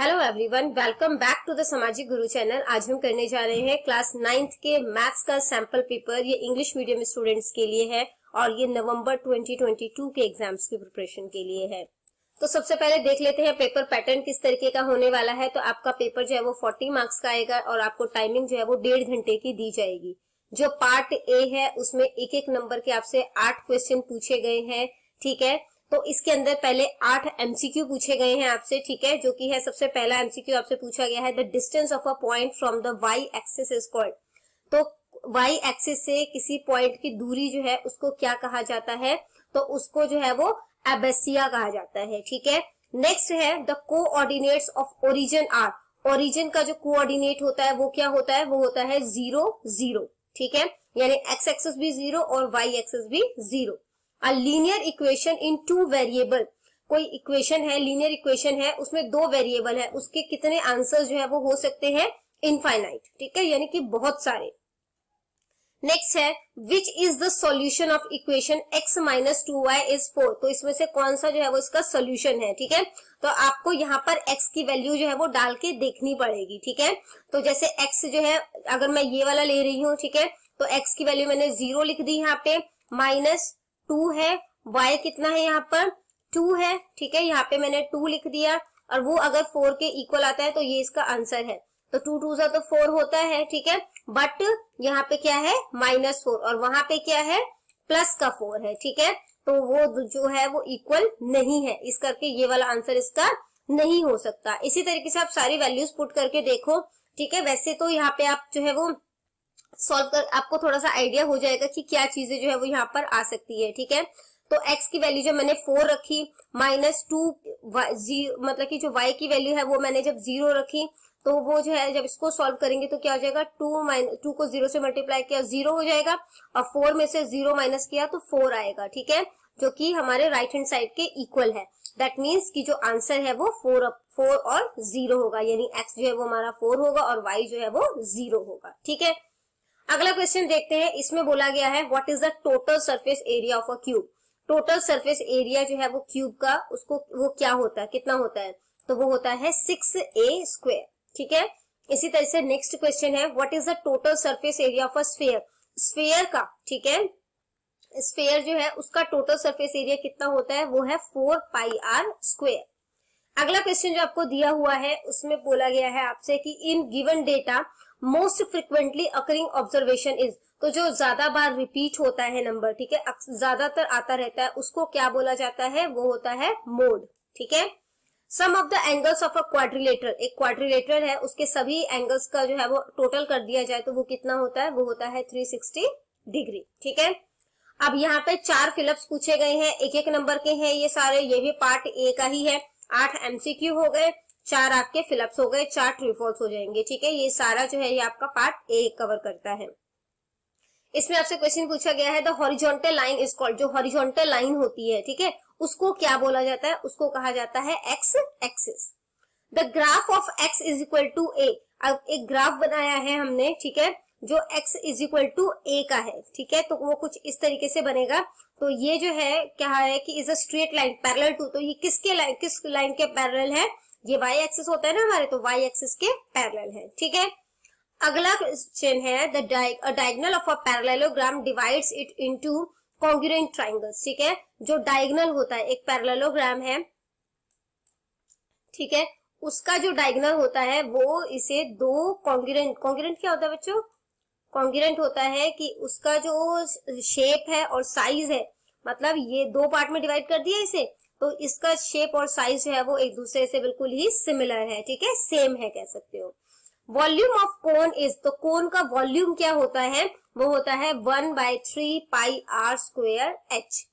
hello everyone welcome back to the Samajik Guru channel आज हम करने जा रहे हैं क्लास नाइन्थ के मैथ्स का सैंपल पेपर ये इंग्लिश मीडियम स्टूडेंट्स के लिए है और ये नवंबर 2022 के एग्जाम्स की प्रिपरेशन के लिए है तो सबसे पहले देख लेते हैं पेपर पैटर्न किस तरीके का होने वाला है तो आपका पेपर जो है वो फोर्टी मार्क्स का आएगा और आपको टाइमिंग जो है वो डेढ़ घंटे की दी जाएगी जो पार्ट ए है उसमें एक एक नंबर के आपसे आठ क्वेश्चन पूछे गए हैं ठीक है तो इसके अंदर पहले आठ एमसीक्यू पूछे गए हैं आपसे ठीक है जो कि है सबसे पहला एमसीक्यू आपसे पूछा गया है the distance of a point from the Y axis is called तो वाई एक्सिस से किसी पॉइंट की दूरी जो है उसको क्या कहा जाता है तो उसको जो है वो एबेसिया कहा जाता है ठीक है नेक्स्ट है the coordinates of origin are origin का जो कोऑर्डिनेट होता है वो क्या होता है वो होता है जीरो जीरो ठीक है यानी एक्स एक्सिस भी जीरो और वाई एक्सिस भी zero a linear equation in two variable कोई इक्वेशन है लीनियर इक्वेशन है उसमें दो वेरिएबल है उसके कितने आंसर जो है वो हो सकते हैं इनफाइनाइट ठीक है यानी कि बहुत सारे नेक्स्ट है which is the solution of equation x minus two Y is four तो इसमें से कौन सा जो है वो इसका सॉल्यूशन है ठीक है तो आपको यहाँ पर x की वैल्यू जो है वो डाल के देखनी पड़ेगी ठीक है तो जैसे x जो है अगर मैं ये वाला ले रही हूँ ठीक है तो x की वैल्यू मैंने जीरो लिख दी यहाँ पे माइनस टू है वाई कितना है यहाँ पर टू है ठीक है यहाँ पे मैंने टू लिख दिया और वो अगर फोर के इक्वल आता है तो ये इसका आंसर है तो टू टू सा तो फोर होता है ठीक है बट यहाँ पे क्या है माइनस फोर और वहां पे क्या है प्लस का फोर है ठीक है तो वो जो है वो इक्वल नहीं है इस करके ये वाला आंसर इसका नहीं हो सकता इसी तरीके से आप सारी वैल्यूज पुट करके देखो ठीक है वैसे तो यहाँ पे आप जो है वो सॉल्व कर आपको थोड़ा सा आइडिया हो जाएगा कि क्या चीजें जो है वो यहाँ पर आ सकती है ठीक है तो x की वैल्यू जो मैंने फोर रखी माइनस टू मतलब कि जो y की वैल्यू है वो मैंने जब जीरो रखी तो वो जो है जब इसको सॉल्व करेंगे तो क्या हो जाएगा टू माइनस टू को जीरो से मल्टीप्लाई किया जीरो हो जाएगा और फोर में से जीरो माइनस किया तो फोर आएगा ठीक है जो कि हमारे राइट हैंड साइड के इक्वल है दैट मीन्स कि जो आंसर है वो फोर फोर और जीरो होगा यानी एक्स जो है वो हमारा फोर होगा और वाई जो है वो जीरो होगा ठीक है अगला क्वेश्चन देखते हैं इसमें बोला गया है what is the total surface area of a cube total surface area जो है वो क्यूब का उसको वो क्या होता है कितना होता है तो वो होता है सिक्स ए स्क्वेयर ठीक है इसी तरह से नेक्स्ट क्वेश्चन है what is the total surface area of a sphere sphere का ठीक है स्फेयर जो है उसका टोटल सरफेस एरिया कितना होता है वो है फोर पाई आर स्क्वेयर अगला क्वेश्चन जो आपको दिया हुआ है उसमें बोला गया है आपसे कि in given data most frequently occurring observation is तो जो ज्यादा बार रिपीट होता है नंबर ठीक है ज्यादातर आता रहता है उसको क्या बोला जाता है वो होता है मोड ठीक है sum of the angles of a quadrilateral एक क्वाड्रिलेटर है उसके सभी एंगल्स का जो है वो टोटल कर दिया जाए तो वो कितना होता है वो होता है 360 डिग्री ठीक है अब यहाँ पे चार फिलअप्स पूछे गए हैं एक एक नंबर के हैं ये सारे ये भी पार्ट ए का ही है आठ एमसीक्यू हो गए चार आपके फिलअप्स हो गए चार ट्रू फॉल्स हो जाएंगे ठीक है ये सारा जो है ये आपका पार्ट ए कवर करता है इसमें आपसे क्वेश्चन पूछा गया है the horizontal line is called जो हॉरिजॉन्टल लाइन होती है ठीक है उसको क्या बोला जाता है उसको कहा जाता है X axis the graph of X is equal to A अब एक ग्राफ बनाया है हमने ठीक है जो x is equal to A का है ठीक है तो वो कुछ इस तरीके से बनेगा तो ये जो है क्या है कि is a straight line parallel to तो ये किसके लाइन किस लाइन के पैरेलल है ये वाई एक्सिस होता है ना हमारे तो वाई एक्सिस के पैरेलल है ठीक है अगला क्वेश्चन है the diagonal of a parallelogram divides it into congruent triangle ठीक है जो डायगनल होता है एक पैरेललोग्राम है ठीक है उसका जो डायगनल होता है वो इसे दो कॉन्ग्यूरेंट कॉन्ग्रेंट क्या होता है बच्चों कॉन्ग्यूरेंट होता है कि उसका जो शेप है और साइज है मतलब ये दो पार्ट में डिवाइड कर दिया इसे तो इसका शेप और साइज जो है वो एक दूसरे से बिल्कुल ही सिमिलर है ठीक है सेम है कह सकते हो वॉल्यूम ऑफ कोन इज तो कोन का वॉल्यूम क्या होता है वो होता है one by three pi R square H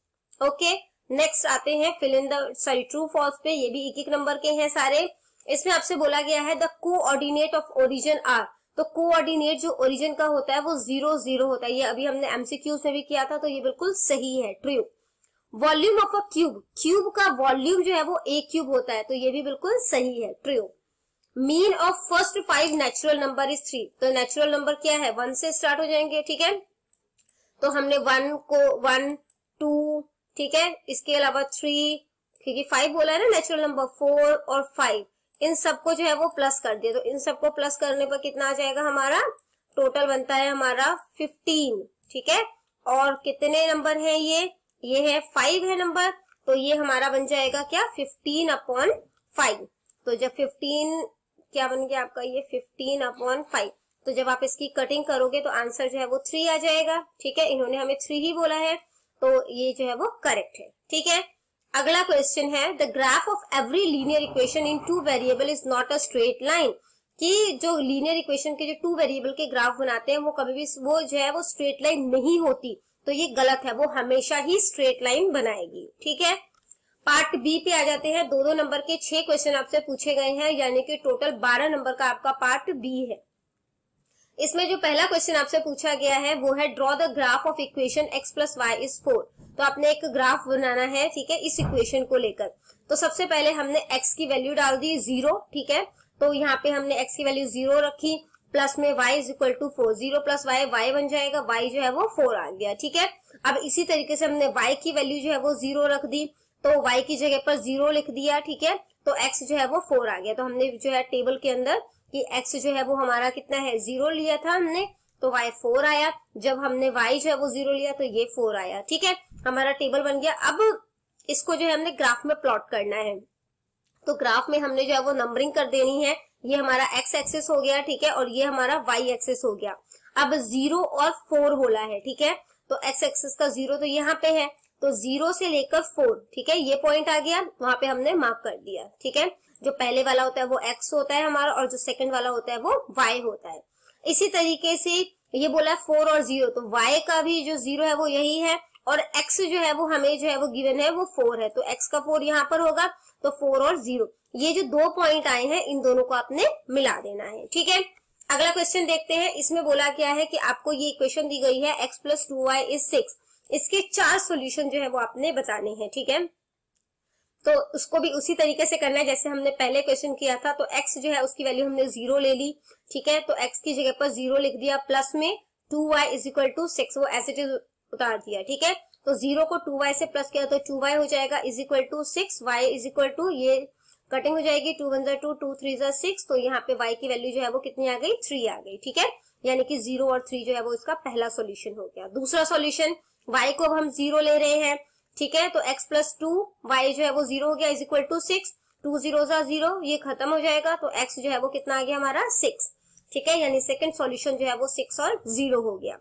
okay next आते हैं fill in the sorry true false पे ये भी एक एक नंबर के हैं सारे इसमें आपसे बोला गया है the coordinate of origin are तो कोऑर्डिनेट जो ओरिजिन का होता है वो जीरो जीरो होता है ये अभी हमने एमसीक्यूज में भी किया था तो ये बिल्कुल सही है true volume of a cube cube का वॉल्यूम जो है वो ए क्यूब होता है तो ये भी बिल्कुल सही है true mean of first five natural number is three तो नेचुरल नंबर क्या है वन से स्टार्ट हो जाएंगे ठीक है तो हमने वन को वन टू ठीक है इसके अलावा थ्री क्योंकि फाइव बोला है ना नेचुरल नंबर फोर और फाइव इन सबको जो है वो प्लस कर दिया तो इन सबको प्लस करने पर कितना आ जाएगा हमारा टोटल बनता है हमारा फिफ्टीन ठीक है और कितने नंबर है ये ये है फाइव है नंबर तो ये हमारा बन जाएगा क्या फिफ्टीन अपॉन फाइव तो जब फिफ्टीन क्या बन गया आपका ये फिफ्टीन अपॉन फाइव तो जब आप इसकी कटिंग करोगे तो आंसर जो है वो थ्री आ जाएगा ठीक है इन्होंने हमें थ्री ही बोला है तो ये जो है वो करेक्ट है ठीक है अगला क्वेश्चन है the graph of every linear equation in two variable is not a straight line कि जो लीनियर इक्वेशन के जो टू वेरिएबल के ग्राफ बनाते हैं वो कभी भी वो जो है वो स्ट्रेट लाइन नहीं होती तो ये गलत है वो हमेशा ही स्ट्रेट लाइन बनाएगी ठीक है पार्ट बी पे आ जाते हैं दो दो नंबर के छह क्वेश्चन आपसे पूछे गए हैं यानी कि टोटल बारह नंबर का आपका पार्ट बी है इसमें जो पहला क्वेश्चन आपसे पूछा गया है वो है draw the graph of equation x plus Y is four तो आपने एक ग्राफ बनाना है ठीक है इस इक्वेशन को लेकर तो सबसे पहले हमने x की वैल्यू डाल दी जीरो ठीक है तो यहाँ पे हमने x की वैल्यू जीरो रखी प्लस में y is equal to four zero plus y Y बन जाएगा y जो है वो फोर आ गया ठीक है अब इसी तरीके से हमने y की वैल्यू जो है वो जीरो रख दी तो y की जगह पर जीरो लिख दिया ठीक है तो x जो है वो फोर आ गया तो हमने जो है टेबल के अंदर कि x जो है वो हमारा कितना है जीरो लिया था हमने तो y फोर आया जब हमने y जो है वो जीरो लिया तो ये फोर आया ठीक है हमारा टेबल बन गया अब इसको जो है हमने ग्राफ में प्लॉट करना है तो ग्राफ में हमने जो है वो नंबरिंग कर देनी है ये हमारा एक्स एक्सेस हो गया ठीक है और ये हमारा वाई एक्सेस हो गया अब जीरो और फोर बोला है ठीक है तो एक्स एक्सेस का जीरो तो यहाँ पे है तो जीरो से लेकर फोर ठीक है ये पॉइंट आ गया वहां पे हमने मार्क कर दिया ठीक है जो पहले वाला होता है वो एक्स होता है हमारा और जो सेकंड वाला होता है वो वाई होता है इसी तरीके से ये बोला है फोर और जीरो तो वाई का भी जो जीरो है वो यही है और एक्स जो है वो हमें जो है वो गिवन है वो फोर है तो एक्स का फोर यहाँ पर होगा तो फोर और जीरो ये जो दो पॉइंट आए हैं इन दोनों को आपने मिला देना है ठीक है अगला क्वेश्चन देखते हैं इसमें बोला क्या है कि आपको ये इक्वेशन दी गई है X plus two Y is six इसके चार सोल्यूशन जो है वो आपने बताने हैं ठीक है तो उसको भी उसी तरीके से करना है जैसे हमने पहले क्वेश्चन किया था तो एक्स जो है उसकी वैल्यू हमने जीरो ले ली ठीक है तो एक्स की जगह पर जीरो लिख दिया प्लस में two Y is equal to six वो एस इट इज उतार दिया ठीक है तो जीरो को टू वाई से प्लस किया तो टू वाई हो जाएगा is equal to six Y is equal to ये कटिंग हो जाएगी टू वन जर टू टू थ्री जर सिक्स तो यहाँ पे वाई की वैल्यू जो है वो कितनी आ गई थ्री आ गई ठीक है यानी कि जीरो और थ्री जो है वो इसका पहला सोल्यूशन हो गया दूसरा सोल्यूशन वाई को अब हम जीरो ले रहे हैं ठीक है तो एक्स प्लस टू वाई जो है वो जीरो हो गया is equal to six two zero zero ये खत्म हो जाएगा तो एक्स जो है वो कितना आ गया हमारा सिक्स ठीक है यानी सेकंड सॉल्यूशन जो है वो सिक्स और जीरो हो गया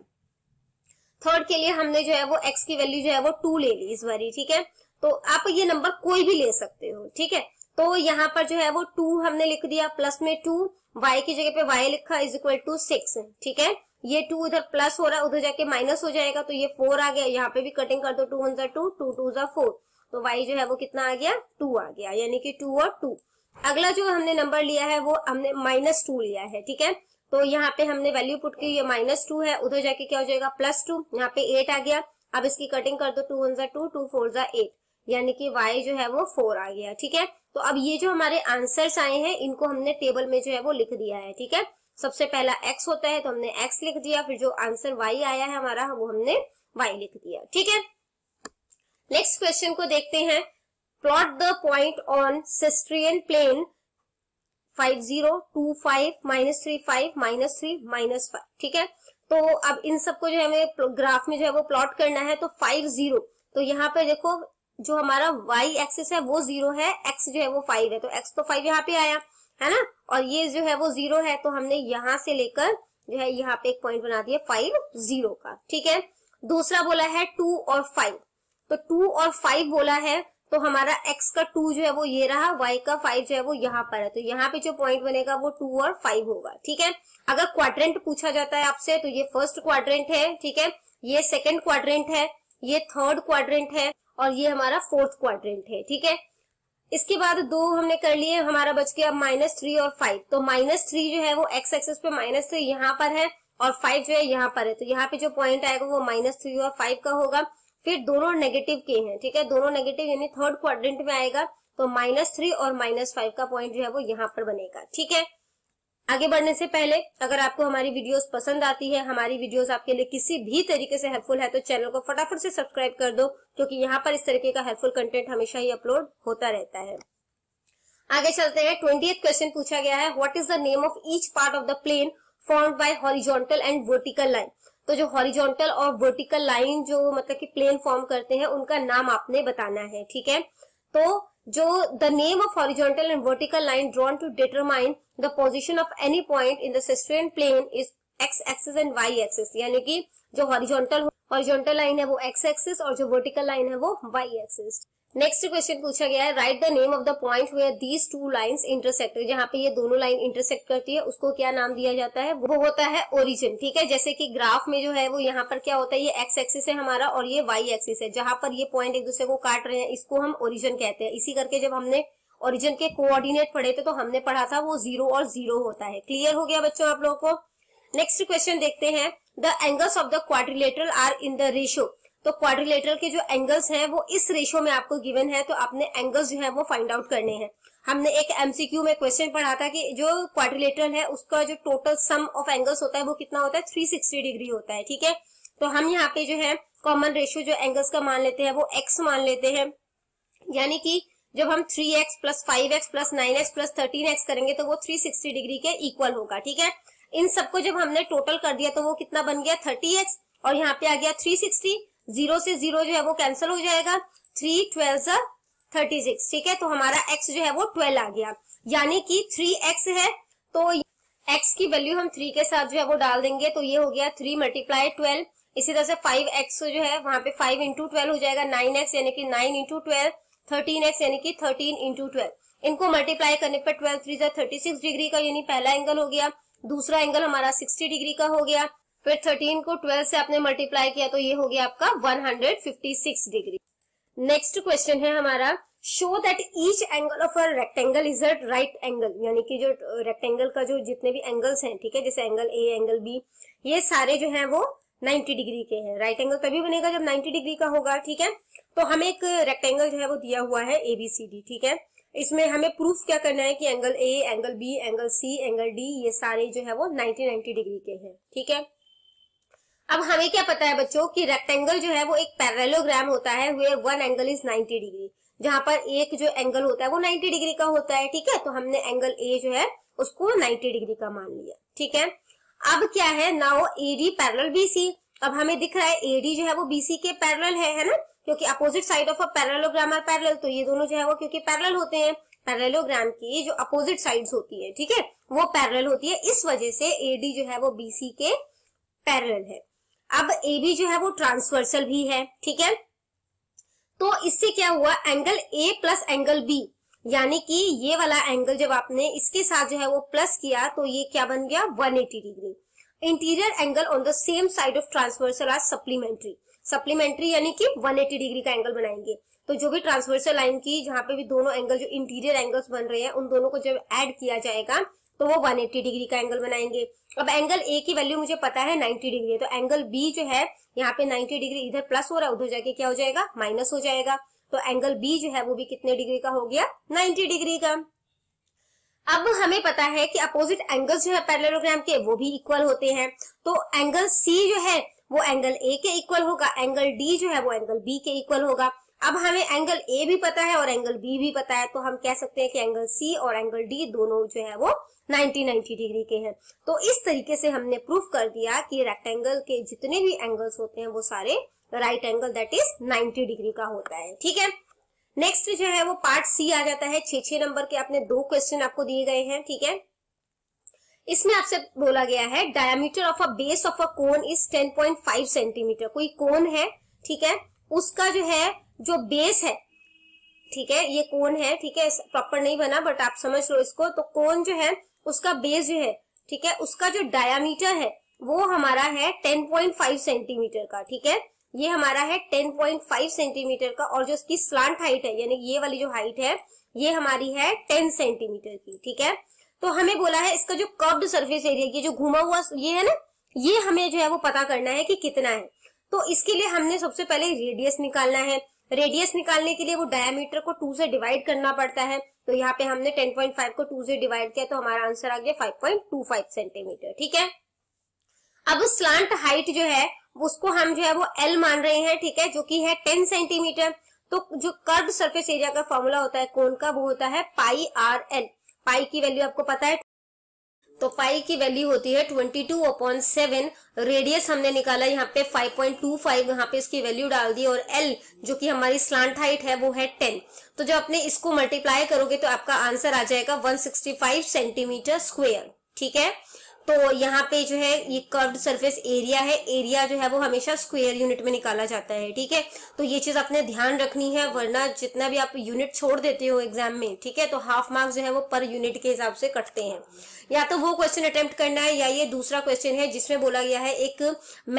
थर्ड के लिए हमने जो है वो एक्स की वैल्यू जो है वो टू ले ली इस बारी ठीक है तो आप ये नंबर कोई भी ले सकते हो ठीक है तो यहाँ पर जो है वो टू हमने लिख दिया प्लस में टू वाई की जगह पे वाई लिखा इज इक्वल टू सिक्स ठीक है ये टू उधर प्लस हो रहा है उधर जाके माइनस हो जाएगा तो ये फोर आ गया यहाँ पे भी कटिंग कर दो टू वन जर टू टू टू जर फोर तो वाई जो है वो कितना आ गया टू आ गया यानी कि टू और टू अगला जो हमने नंबर लिया है वो हमने माइनस टू लिया है ठीक है तो यहाँ पे हमने वैल्यू पुट की ये माइनस टू है उधर जाके क्या हो जाएगा प्लस टू यहाँ पे एट आ गया अब इसकी कटिंग कर दो टू वन जर टू टू फोर जर एट यानी कि वाई जो है वो फोर आ गया ठीक है तो अब ये जो हमारे आंसर्स आए हैं इनको हमने टेबल में जो है वो लिख दिया है ठीक है सबसे पहला एक्स होता है तो हमने एक्स लिख दिया फिर जो आंसर वाई आया है हमारा वो हमने वाई लिख दिया ठीक है नेक्स्ट क्वेश्चन को देखते हैं प्लॉट द पॉइंट ऑन सिस्ट्रियन plane five zero two five minus three five minus three minus five ठीक है तो अब इन सबको जो है हमें ग्राफ में जो है वो प्लॉट करना है तो फाइव जीरो तो यहाँ पे देखो जो हमारा वाई एक्सिस है वो जीरो है एक्स जो है वो फाइव है तो एक्स तो फाइव यहाँ पे आया है ना और ये जो है वो जीरो है तो हमने यहाँ से लेकर जो है यहाँ पे एक पॉइंट बना दिया फाइव जीरो का ठीक है दूसरा बोला है टू और फाइव तो टू और फाइव बोला है तो हमारा एक्स का टू जो है वो ये रहा वाई का फाइव जो है वो यहाँ पर है तो यहाँ पे जो पॉइंट बनेगा वो टू और फाइव होगा ठीक है अगर क्वाड्रेंट पूछा जाता है आपसे तो ये फर्स्ट क्वाड्रेंट है ठीक है ये सेकंड क्वाड्रेंट है ये थर्ड क्वाड्रेंट है और ये हमारा फोर्थ क्वाड्रेंट है ठीक है इसके बाद दो हमने कर लिए हमारा बच गया माइनस थ्री और फाइव तो माइनस थ्री जो है वो एक्स एक्सेस पे माइनस थ्री यहाँ पर है और फाइव जो है यहाँ पर है तो यहाँ पे जो पॉइंट आएगा वो माइनस थ्री और फाइव का होगा फिर दोनों नेगेटिव के हैं ठीक है दोनों नेगेटिव यानी थर्ड क्वाड्रेंट में आएगा तो माइनस थ्री और माइनस फाइव का पॉइंट जो है वो यहाँ पर बनेगा ठीक है आगे बढ़ने से पहले अगर आपको हमारी वीडियोस पसंद आती है हमारी वीडियोस आपके लिए किसी भी तरीके से हेल्पफुल है तो चैनल को फटाफट से सब्सक्राइब कर दो क्योंकि यहाँ पर इस तरीके का हेल्पफुल कंटेंट हमेशा ही अपलोड होता रहता है आगे चलते हैं ट्वेंटी क्वेश्चन पूछा गया है what is the name of each part of the plane form by horizontal and vertical line तो जो हॉरिजोंटल और वर्टिकल लाइन जो मतलब की प्लेन फॉर्म करते हैं उनका नाम आपने बताना है ठीक है तो जो the name of horizontal and vertical line drawn to determine the position of any point in दिस्टेन plane is X axis and Y axis यानी कि जो हॉरिजॉन्टल हॉरिजॉन्टल लाइन है वो एक्स एक्सिस और जो वर्टिकल लाइन है वो वाई एक्सिस नेक्स्ट क्वेश्चन पूछा गया है write the name of the point where these two lines intersect जहां पे ये दोनों लाइन इंटरसेक्ट करती है उसको क्या नाम दिया जाता है वो होता है ओरिजिन ठीक है जैसे कि ग्राफ में जो है वो यहाँ पर क्या होता है ये एक्स एक्सिस है हमारा और ये वाई एक्सिस है जहां पर ये पॉइंट एक दूसरे को काट रहे हैं इसको हम ओरिजन कहते हैं इसी करके जब हमने ओरिजिन के कोऑर्डिनेट पढ़े थे तो हमने पढ़ा था वो जीरो और जीरो होता है क्लियर हो गया बच्चों आप लोगों को नेक्स्ट क्वेश्चन देखते हैं the angles of the quadrilateral are in the ratio तो क्वाड्रिलेटरल के जो एंगल्स हैं वो इस रेशियो में आपको गिवन है तो आपने एंगल्स जो है वो फाइंड आउट करने हैं हमने एक एमसीक्यू में क्वेश्चन पढ़ा था कि जो क्वाड्रिलेटरल है उसका जो टोटल सम ऑफ एंगल्स होता है वो कितना होता है सिक्सटी डिग्री होता है ठीक है तो हम यहाँ पे जो है कॉमन रेशियो जो एंगल्स का मान लेते हैं वो एक्स मान लेते हैं यानी कि जब हम 3x X plus five X plus nine X plus thirteen X करेंगे तो वो 360 डिग्री के इक्वल होगा ठीक है इन सबको जब हमने टोटल कर दिया तो वो कितना बन गया 30x और यहाँ पे आ गया 360 जीरो से जीरो जो है वो कैंसिल हो जाएगा थ्री ट्वेल्व सा थर्टी सिक्स ठीक है तो हमारा एक्स जो है वो ट्वेल्व आ गया यानी कि थ्री एक्स है तो एक्स की वैल्यू हम थ्री के साथ जो है वो डाल देंगे तो ये हो गया थ्री मल्टीप्लाई ट्वेल्व इसी तरह से फाइव एक्स जो है वहां पे फाइव इंटू ट्वेल्व हो जाएगा नाइन एक्स यानी कि nine into twelve thirteen X यानी कि थर्टीन इंटू ट्वेल्व इनको मल्टीप्लाई करने पर ट्वेल्व थ्री जो थर्टी सिक्स डिग्री का यानी पहला एंगल हो गया दूसरा एंगल हमारा सिक्सटी डिग्री का हो गया फिर 13 को 12 से आपने मल्टीप्लाई किया तो ये हो गया आपका 156 डिग्री नेक्स्ट क्वेश्चन है हमारा show that each angle of a rectangle is a right angle यानी कि जो रेक्टेंगल का जो जितने भी एंगल्स हैं ठीक है जैसे एंगल ए एंगल बी ये सारे जो हैं वो 90 डिग्री के हैं राइट एंगल तभी बनेगा जब 90 डिग्री का होगा ठीक है तो हमें एक रेक्टेंगल जो है वो दिया हुआ है एबीसीडी ठीक है इसमें हमें प्रूफ क्या करना है कि angle A angle B angle C angle D ये सारे जो है वो नाइनटी नाइनटी डिग्री के हैं ठीक है अब हमें क्या पता है बच्चों कि रेक्टेंगल जो है वो एक पैरेलोग्राम होता है where one angle is 90 degree जहां पर एक जो एंगल होता है वो 90 डिग्री का होता है ठीक है तो हमने एंगल ए जो है उसको 90 डिग्री का मान लिया ठीक है अब क्या है नाउ एडी पैरल बीसी अब हमें दिख रहा है एडी जो है वो बीसी के पैरल है है ना क्योंकि opposite side of a parallelogram are parallel तो ये दोनों जो है वो क्योंकि पैरल होते हैं पैरेलोग्राम की जो अपोजिट साइड्स होती है ठीक है वो पैरल होती है इस वजह से एडी जो है वो बीसी के पैरल है अब ए बी जो है वो ट्रांसवर्सल भी है ठीक है तो इससे क्या हुआ angle A plus angle B यानी कि ये वाला एंगल जब आपने इसके साथ जो है वो प्लस किया तो ये क्या बन गया 180 degree interior angle on the same side of transversal आज सप्लीमेंट्री सप्लीमेंट्री यानी कि 180 डिग्री का एंगल बनाएंगे तो जो भी ट्रांसवर्सल लाइन की जहां पे भी दोनों एंगल जो इंटीरियर एंगल्स बन रहे हैं उन दोनों को जब एड किया जाएगा तो वो 180 डिग्री का एंगल बनाएंगे अब एंगल ए की वैल्यू मुझे पता है 90 डिग्री है तो एंगल बी जो है यहाँ पे 90 डिग्री इधर प्लस हो रहा है उधर जाके क्या हो जाएगा माइनस हो जाएगा तो एंगल बी जो है वो भी कितने डिग्री का हो गया 90 डिग्री का अब हमें पता है कि अपोजिट एंगल्स जो है पैरेलोग्राम के वो भी इक्वल होते हैं तो एंगल सी जो है वो एंगल ए के इक्वल होगा एंगल डी जो है वो एंगल बी के इक्वल होगा अब हमें एंगल ए भी पता है और एंगल बी भी पता है तो हम कह सकते हैं कि एंगल सी और एंगल डी दोनों जो है वो 90 डिग्री के हैं तो इस तरीके से हमने प्रूफ कर दिया कि रेक्टेंगल के जितने भी एंगल्स होते हैं वो सारे right angle that is 90 degree का होता है ठीक है नेक्स्ट जो है वो पार्ट सी आ जाता है छे छे नंबर के आपने दो क्वेश्चन आपको दिए गए हैं ठीक है इसमें आपसे बोला गया है diameter of a base of a cone is 10.5 centimetre कोई कोन है ठीक है उसका जो है जो बेस है ठीक है ये कोन है ठीक है प्रॉपर नहीं बना बट आप समझ लो इसको तो कोन जो है उसका बेस जो है ठीक है उसका जो डायामीटर है वो हमारा है 10.5 सेंटीमीटर का ठीक है ये हमारा है 10.5 सेंटीमीटर का और जो उसकी स्लांट हाइट है यानी ये वाली जो हाइट है ये हमारी है 10 सेंटीमीटर की ठीक है तो हमें बोला है इसका जो कर्व्ड सरफेस एरिया ये जो घुमा हुआ ये है ना ये हमें जो है वो पता करना है कि कितना है तो इसके लिए हमने सबसे पहले रेडियस निकालना है रेडियस निकालने के लिए वो डायामीटर को टू से डिवाइड करना पड़ता है तो यहाँ पे हमने 10.5 को 2 से डिवाइड किया तो हमारा आंसर आ गया 5.25 सेंटीमीटर ठीक है अब स्लांट हाइट जो है उसको हम जो है वो एल मान रहे हैं ठीक है जो कि है 10 सेंटीमीटर तो जो कर्व सरफेस एरिया का फॉर्मूला होता है कौन का वो होता है पाई आर एल पाई की वैल्यू आपको पता है तो पाई की वैल्यू होती है twenty two upon seven radius हमने निकाला यहाँ पे फाइव पॉइंट टू फाइव यहाँ पे इसकी वैल्यू डाल दी और एल जो कि हमारी स्लांट हाइट है वो है टेन तो जब आपने इसको मल्टीप्लाई करोगे तो आपका आंसर आ जाएगा one sixty five centimetre square ठीक है तो यहाँ पे जो है ये कर्व सरफेस एरिया है एरिया जो है वो हमेशा स्क्वेयर यूनिट में निकाला जाता है ठीक है तो ये चीज आपने ध्यान रखनी है वरना जितना भी आप यूनिट छोड़ देते हो एग्जाम में ठीक है तो हाफ मार्क्स जो है वो पर यूनिट के हिसाब से कटते हैं या तो वो क्वेश्चन अटेम्प्ट करना है या ये दूसरा क्वेश्चन है जिसमें बोला गया है एक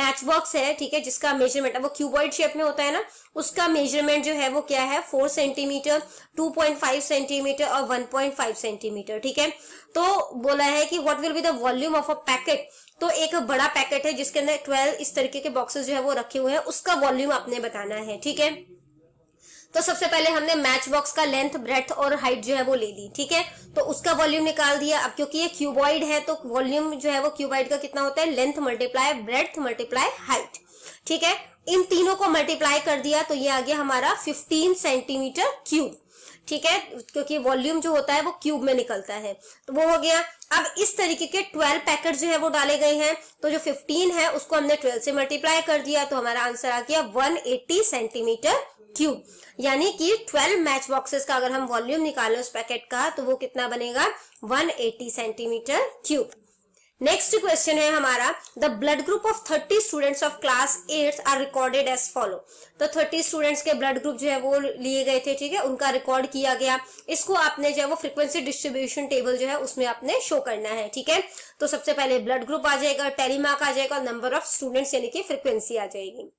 मैच बॉक्स है ठीक है जिसका मेजरमेंट वो क्यूबॉइड शेप में होता है ना उसका मेजरमेंट जो है वो क्या है four centimetre two point five centimetre और वन पॉइंट फाइव सेंटीमीटर ठीक है तो बोला है कि what will be the volume of a packet तो एक बड़ा पैकेट है जिसके अंदर ट्वेल्व इस तरीके के बॉक्सेस जो है वो रखे हुए हैं उसका वॉल्यूम आपने बताना है ठीक है तो सबसे पहले हमने मैच बॉक्स का लेंथ ब्रेथ और हाइट जो है वो ले ली ठीक है तो उसका वॉल्यूम निकाल दिया अब क्योंकि ये क्यूबॉइड है तो वॉल्यूम जो है वो क्यूबॉइड का कितना होता है length multiply breadth multiply height ठीक है इन तीनों को मल्टीप्लाई कर दिया तो ये आ गया हमारा 15 सेंटीमीटर क्यूब ठीक है क्योंकि वॉल्यूम जो होता है वो क्यूब में निकलता है तो वो हो गया अब इस तरीके के ट्वेल्व पैकेट जो है वो डाले गए हैं तो जो फिफ्टीन है उसको हमने ट्वेल्व से मल्टीप्लाई कर दिया तो हमारा आंसर आ गया वन एट्टी सेंटीमीटर क्यूब यानी कि 12 मैच बॉक्सेस का अगर हम वॉल्यूम निकालें उस पैकेट का तो वो कितना बनेगा 180 सेंटीमीटर क्यूब नेक्स्ट क्वेश्चन है हमारा the blood group of thirty students of class eight are recorded as follow तो थर्टी स्टूडेंट्स के ब्लड ग्रुप जो है वो लिए गए थे ठीक है उनका रिकॉर्ड किया गया इसको आपने जो है वो फ्रीक्वेंसी डिस्ट्रीब्यूशन टेबल जो है उसमें आपने शो करना है ठीक है तो सबसे पहले ब्लड ग्रुप आ जाएगा टेलीमार्क आ जाएगा नंबर ऑफ स्टूडेंट्स यानी कि फ्रिक्वेंसी आ जाएगी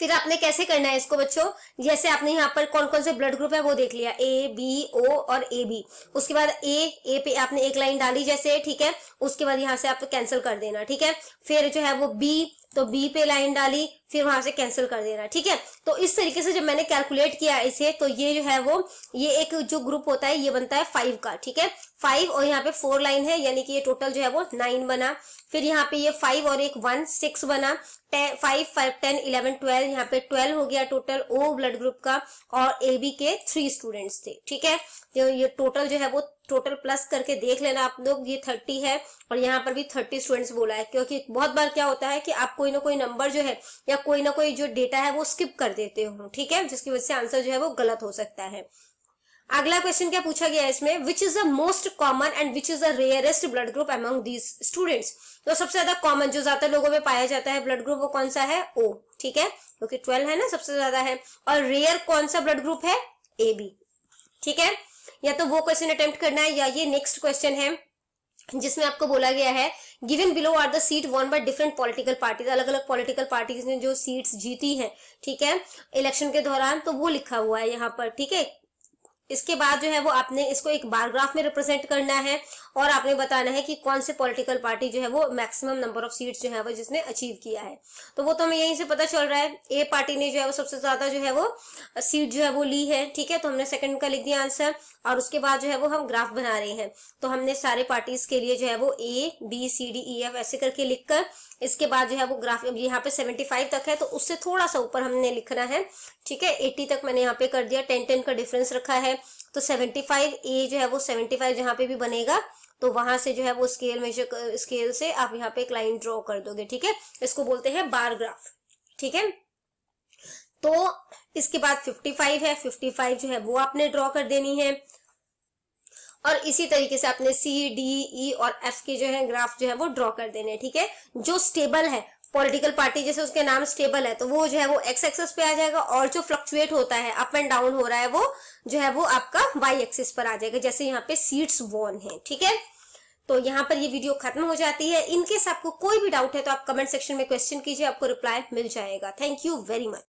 फिर आपने कैसे करना है इसको बच्चों जैसे आपने यहाँ पर कौन कौन से ब्लड ग्रुप है वो देख लिया ए बी ओ और ए बी उसके बाद ए ए पे आपने एक लाइन डाली जैसे ठीक है उसके बाद यहाँ से आप कैंसिल कर देना ठीक है फिर जो है वो बी तो बी पे लाइन डाली फिर वहां से कैंसिल कर देना ठीक है तो इस तरीके से जब मैंने कैलकुलेट किया इसे तो ये जो है वो ये एक जो ग्रुप होता है ये बनता है फाइव का ठीक है फाइव और यहाँ पे फोर लाइन है यानी कि ये टोटल जो है वो नाइन बना फिर यहाँ पे ये फाइव और एक वन सिक्स बना five five ten eleven twelve यहाँ पे ट्वेल्व हो गया टोटल ओ ब्लड ग्रुप का और ए बी के थ्री स्टूडेंट्स थे ठीक है तो ये टोटल जो है वो टोटल प्लस करके देख लेना आप लोग ये थर्टी है और यहाँ पर भी थर्टी स्टूडेंट्स बोला है क्योंकि बहुत बार क्या होता है कि आप कोई ना कोई नंबर जो है या कोई ना कोई जो डेटा है वो स्किप कर देते हो ठीक है जिसकी वजह से आंसर जो है वो गलत हो सकता है अगला क्वेश्चन क्या पूछा गया है इसमें which is the most common and which is the rarest blood group among these students तो सबसे ज्यादा कॉमन जो ज्यादा लोगों में पाया जाता है ब्लड ग्रुप वो कौन सा है ओ ठीक है क्योंकि ट्वेल्व है ना सबसे ज्यादा है और रेयर कौन सा ब्लड ग्रुप है ए बी ठीक है या तो वो क्वेश्चन अटेम्प्ट करना है या ये नेक्स्ट क्वेश्चन है जिसमें आपको बोला गया है given below are the seat won by different political parties अलग अलग पॉलिटिकल पार्टीज ने जो सीट्स जीती हैं ठीक है इलेक्शन के दौरान तो वो लिखा हुआ है यहाँ पर ठीक है इसके बाद जो है वो आपने इसको एक बारग्राफ में रिप्रेजेंट करना है और आपने बताना है कि कौन से पॉलिटिकल पार्टी जो है वो मैक्सिमम नंबर ऑफ सीट्स जो है वो जिसने अचीव किया है तो वो तो हमें यहीं से पता चल रहा है ए पार्टी ने जो है वो सबसे ज्यादा जो है वो सीट जो है वो ली है ठीक है तो हमने सेकंड का लिख दिया आंसर और उसके बाद जो है वो हम ग्राफ बना रहे हैं तो हमने सारे पार्टीज के लिए जो है वो A B C D E F ऐसे करके लिखकर इसके बाद जो है वो ग्राफ यहाँ पे सेवेंटी फाइव तक है तो उससे थोड़ा सा ऊपर हमने लिखना है ठीक है एट्टी तक मैंने यहाँ पे कर दिया टेन टेन का डिफरेंस रखा है तो 75 ए जो है वो 75 जहां पे भी बनेगा तो वहां से जो है वो स्केल मेजर स्केल से आप यहाँ पे एक लाइन ड्रॉ कर दोगे ठीक है इसको बोलते हैं बार ग्राफ ठीक है तो इसके बाद 55 है 55 जो है वो आपने ड्रॉ कर देनी है और इसी तरीके से आपने सी डी ई और एफ के जो है ग्राफ जो है वो ड्रॉ कर देने ठीक है जो स्टेबल है पॉलिटिकल पार्टी जैसे उसके नाम स्टेबल है तो वो जो है वो एक्स एक्सेस पे आ जाएगा और जो फ्लक्चुएट होता है अप एंड डाउन हो रहा है वो जो है वो आपका वाई एक्सेस पर आ जाएगा जैसे यहाँ पे सीट्स वॉन है ठीक है तो यहाँ पर ये वीडियो खत्म हो जाती है इनकेस आपको कोई भी डाउट है तो आप कमेंट सेक्शन में क्वेश्चन कीजिए आपको रिप्लाई मिल जाएगा थैंक यू वेरी मच